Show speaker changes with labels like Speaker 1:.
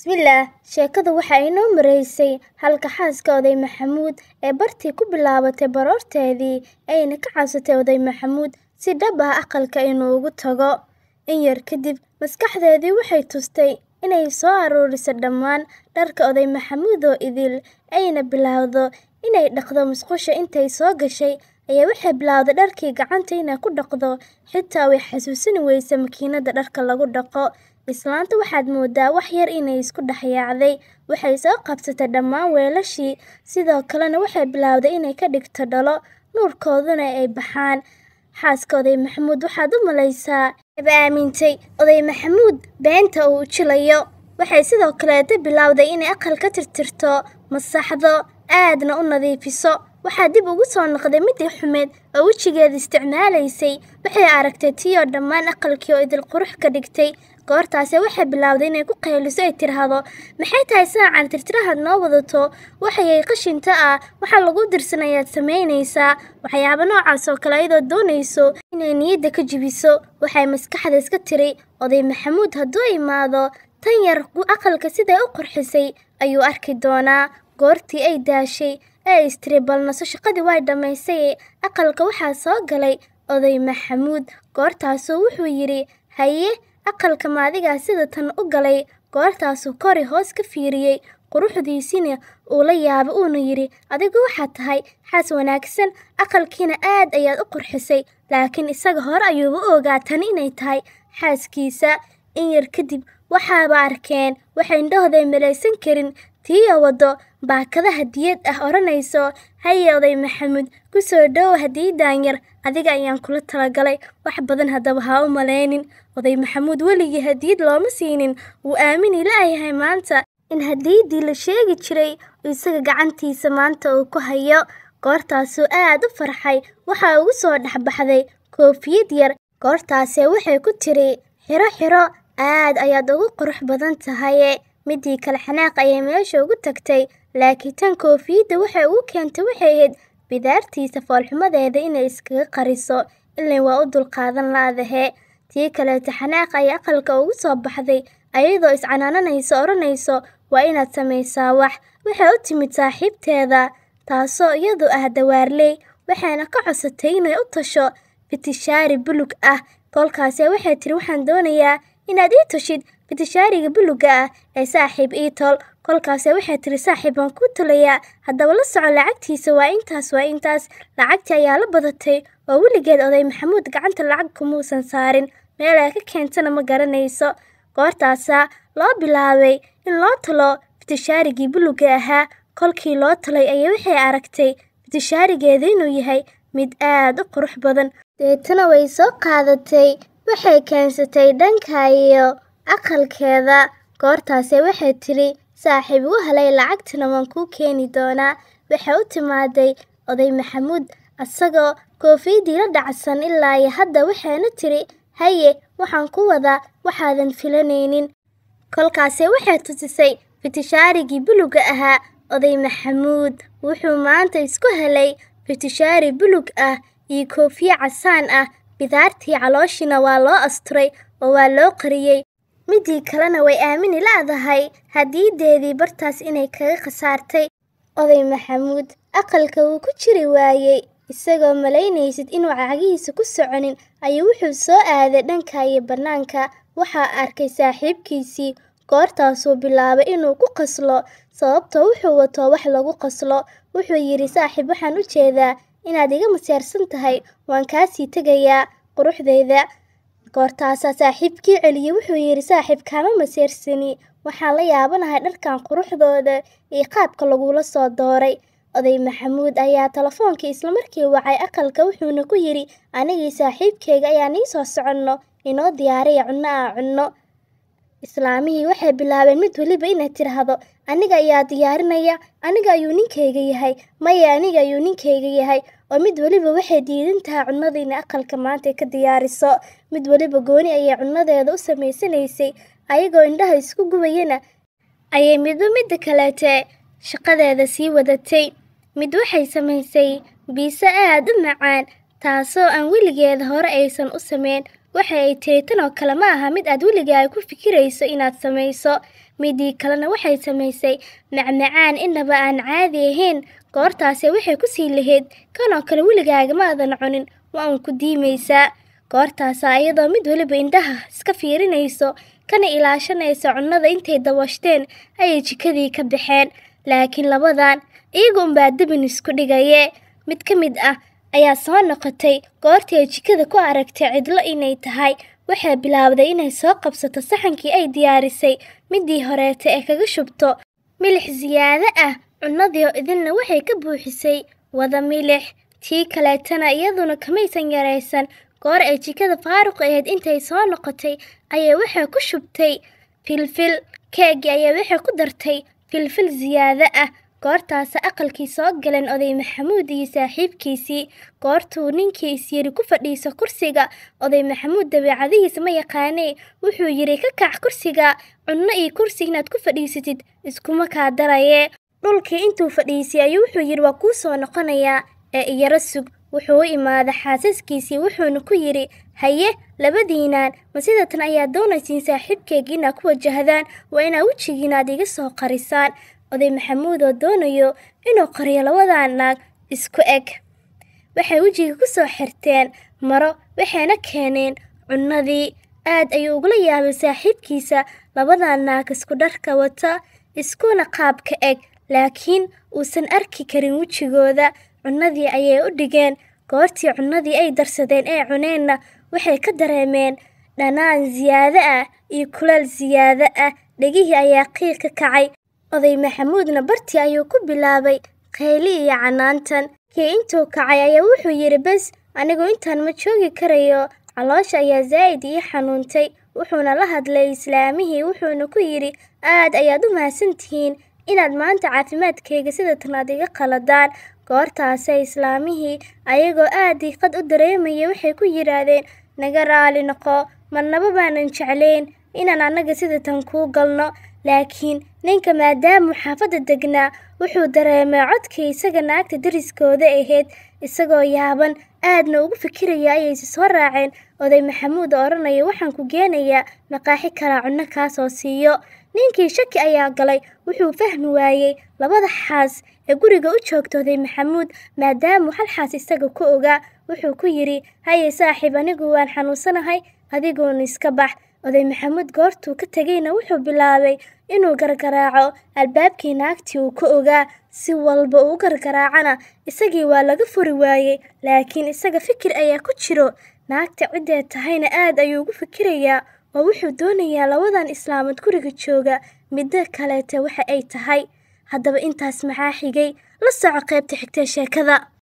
Speaker 1: bismillaah sheekadu waxaa inoo maraysay halka xaaska oday maxamuud ee bartii ku bilaabatay baroorteedii ayna ka cabsatay oday maxamuud si dhab ah aqalka inuu ugu tago in yar kadib maskaxdeedii waxay tustay inay soo aruuriso dhammaan dharka oday maxamuud oo idil ayna bilaawdo inay dhaqdo musqusha intay soo gashay ayaa waxay bilaawday dharkii gacanta inay ku dhaqdo xitaa way xasuusin weysa makiinada dharka lagu dhaqo Islaanta waxaad moodaa wax yar inay isku dhex yaacday. Waxay soo qabsatay dhammaan weelashii, sidoo kalena waxay bilowday inay ka dhigto dhalo, nuurkooduna ay baxaan. xaaska oday Maxamuud waxaad u malaysaa inayb aamintay oday Maxamuud beenta uu ujilayo. Waxay sidoo kaleeta bilowday inay aqal ka tirtirto, masaxdo, aadna u nadiifiso. waxaa dib ugu soo noqday midii xumeed oo wejigeeda isticmaalaysay waxay aragtay tiyoo dhammaan aqalkii oo idil qurux ka dhigtay Goortaasi waxay bilowday inay ku qayliso ay tirahdo maxay tahay saacan tirtirahaad noo wadato waxayay qashinta ah waxaa lagu dirsanayaad samaynaysaa waxyaaba noocaas oo kale ayadoo doonayso inay niyadda ka jibiso waxay maskaxda iska tiri oday maxamuud hadduu imaado tan yar aqalka siday u qurxisay ayuu arki doonaa goortii ay daashay ee istiray balnaso shaqadii way dhammaysay aqalka waxaa soo galay oday maxamuud goortaasu wuxuu yidhi haye aqalka maadigaa sida tan u galay goortaasuu kori hoos ka fiiriyey quruxdiisina uu la yaabay uuna yidhi adigu waxaad tahay xaas wanaagsan aqalkiina aad ayaad u qurxisay laakiin isaga hore ayuuba u ogaa tan inay tahay xaaskiisa in yar kadib waxaaba arkeen waxay indhahooday malaysan karin tiiyo waddo baakadaha diyad ah odhanayso hayeeday maxamuud ku soo dhow haddii daanyar adiga ayaan kula talagalay wax badan haddaba ha u malaynin oday maxamuud weligii hadiyad looma siinin wuu aamini la'yahay maanta in hadiyaddii la sheegi jiray isaga gacantiisa maanta uu ku hayo goortaasuu aad u farxay waxaa ugu soo dhexbaxday koofiyad yar goortaasee waxay ku tiri xiro xiro aad ayaad ugu qurux badan tahaye middii kale xanaaq ayay meesha ugu tagtay laakiin tan koofiyadda waxay ugu keentay waxay ahayd bidaartiisa foolxumadeeda inay iskaga qariso ilan waa u dulqaadan la-dahe Tii kaleeta xanaaq ay aqalka ugu soo baxday ayadoo iscanaananaysa odhanayso waa inaad samaysaa wax, waxay u timid saaxiibteeda, taasoo iyadu ah dawaarley, waxayna ka codsatay inay u tasho fitishaari bulug ah. Kolkaasee waxay tiri waxaan doonayaa inaad ii tashid fitishaariga buluga ah ee saaxiib iitol tol. waxay tiri saaxiib baan kuu tulayaa haddaba la soco lacagtiisa waa intaas waa intaas. Lacagtii ayaa la badatay oo weligeed oday Maxamuud gacanta lacag kumuusan saarin meel ay ka keentana ma garanayso goortaasaa loo bilaabay in loo talo fitishaarigii buluga ahaa kolkii loo talay ayay waxay aragtay fitishaarigeeda inuu yahay mid aad u qurux badan deetana way soo qaadatay waxay keensatay dhanka iyo aqalkeeda goortaase waxay tidhi saaxiib igu halay lacagtana waan kuu keeni doonaa waxay u timaaday oday maxamuud asagoo koofiyadii la dhacsan ilaa iyo hadda waxaana tidhi haye waxaan ku wadaa waxaadan filanaynin kolkaase waxay tusisay fitishaarigii buluga ahaa oday maxamuud wuxuu maanta isku helay fitishaari bulug ah iyo koofiye casaan ah bidaartii calooshina waa loo asturay oo waa loo qariyey middii kalena way aamini la'dahay deedii bartaas inay kaga khasaartay oday maxamuud aqalka wuu ku jiri waayey Isagoo malaynaysid inuu caagihiisa ku soconin ayuu wuxuu soo aaday dhanka iyo bannaanka. Waxaa arkay saaxiibkiisii. Goortaasuu bilaabay inuu ku qaslo sababto wuxuu wato wax lagu qaslo Wuxuu yidhi saaxiib waxaan u jeedaa inaad iga masaarsan tahay. Waan kaasii tegayaa quruxdayda. Goortaasaa saaxiibkii celiyey wuxuu yidhi saaxiib kaama masayrsani. Waxaan la yaabanahay dharkan quruxdooda iyo qaabka lagula soo dooray oday maxamuud ayaa telefoonka islamarkii wacay aqalka wuxuuna ku yidhi anigii saaxiibkeyga ayaan iisoo soconno inoo diyaariya cunno aa cunno islaamihii waxay bilaabeen mid weliba inay tidhaahdo aniga ayaa diyaarinaya aniga ayuu ninkeyga yahay maya aniga ayuu ninkeyga yahay oo mid weliba waxay diidin tahay cunnada inay aqalka maanta ka diyaariso mid weliba gooni ayay cunnadeeda u samaysanaysay ayagoo indhaha isku gubayana ayay midu midda kaleetee shaqadeeda sii wadatay mid waxay samaysay biise aad u macaan taasoo aan weligeeda hore aysan u sameyn waxa ay tahay tan oo kale ma aha mid aad weligaa ku fikirayso inaad samayso midii kalena waxay samaysay macmacaan inaba aan caadi ahayn goortaase waxay ku sii lahayd kanoo kale weligaaga ma adan cunin waa uun ku diimaysaa goortaasa iyadoo mid weliba indhaha iska fiirinayso kana ilaashanaysa cunnada intay dawashteen ayay jikadii ka baxeen laakiin labadan iyaga unbaa dabin isku dhigaye mid ka mid ah ayaa soo noqotay goortii ay jikada ku aragtay cidlo inay tahay waxay bilaawday inay soo qabsato saxankii ay diyaarisay middii horeeta ee kaga shubto milix siyaado ah cunnadii oo idinna waxay ka buuxisay wada milix tii kaleetana iyaduna kamaysan yaraysan goor ay jikada faaruq ahayd intay soo noqotay ayay waxay ku shubtay filfil keegii ayay waxay ku dartay filfil ziyaada ah goortaasa aqalkii soo galan oday maxamuud iyo saaxiibkiisii goortuu ninkii isyiri ku fadhiiso kursiga oday maxamuud dabeecadihiisa ma yaqaanay wuxuu yidhi ka kac kursiga cunno iyo kursi inaad ku fadhiisatid iskuma kaa darayee dhulkii intuu fadhiisay ayuu wuxuu yidhi waa kuu soo noqonayaa ee iyaro sug wuxuu u imaada xaasaskiisii wuxuuna ku yidhi haye labadiinaan masidatan sida tan ayaad doonaysiin saaxiibkeygii inaad ku wajahdaan waa inaad wejigii inaad iga soo qarisaan oday maxamuud oo doonayo inuu qariyo labadaa naag isku eg waxay wejiga ku soo xirteen maro waxayna keeneen cunnadii aad ayuu ugula yaabay saaxiibkiisa labadaa naag isku dharka wata iskuna qaabka eg laakiin uusan arki karin wejigooda cunnadii ayay u dhigeen goortii cunnadii ay darsadeen ee cuneenna waxay ka dareemeen dhanaan siyaado ah iyo kuleel siyaado ah dhegihii ayaa qiiq kacay oday maxamuudna bartii ayuu ku bilaabay qayli iyo canaantan kii intuu kacay ayaa wuxuu yidhi bes anigu intaan ma joogi karayo caloosha ayaa zaa'id ii xanuuntay wuxuuna la hadlay islaamihii wuxuuna ku yidhi aad ayaad u mahadsantihiin inaad maanta caafimaadkayga sidatan aad iga qaladaan goortaasay islaamihii ayagoo aadii qad u dareemaya waxay ku yidhaahdeen naga raali noqo marnaba baanan jeclayn inaan annaga sida tan kuu galno laakiin ninka maadaamuu xaafadda degnaa wuxuu dareemay codkii isaga naagta dariskooda ahayd isagoo yaaban aadna ugu fikiraya ayay soo raaceen oday maxamuud oo odhanaya waxaan ku geenayaa maqaaxi karaa cunno kaasoo siiyo ninkii shaki ayaa galay wuxuu fahmi waayey labada xaas ee guriga u joogtooday maxamuud maadaamu hal xaas isaga ku ogaa wuxuu ku yidhi haye saaxiib anigu waan xanuunsanahay adiguun iska bax oday maxamuud goortuu ka tegayna wuxuu bilaabay inuu gargaraaco albaabkii naagtii uu ka ogaa si walba uu u gargaraacana isagii waa laga furi waayey laakiin isaga fikir ayaa ku jiro naagta ciddee tahayna aad ayuu ugu fikirayaa ma wuxuu doonayaa labadan islaamood guriga jooga midda kaleete waxa ay tahay haddaba intaas maxaa xigay la soco qaybta xigta ee sheekada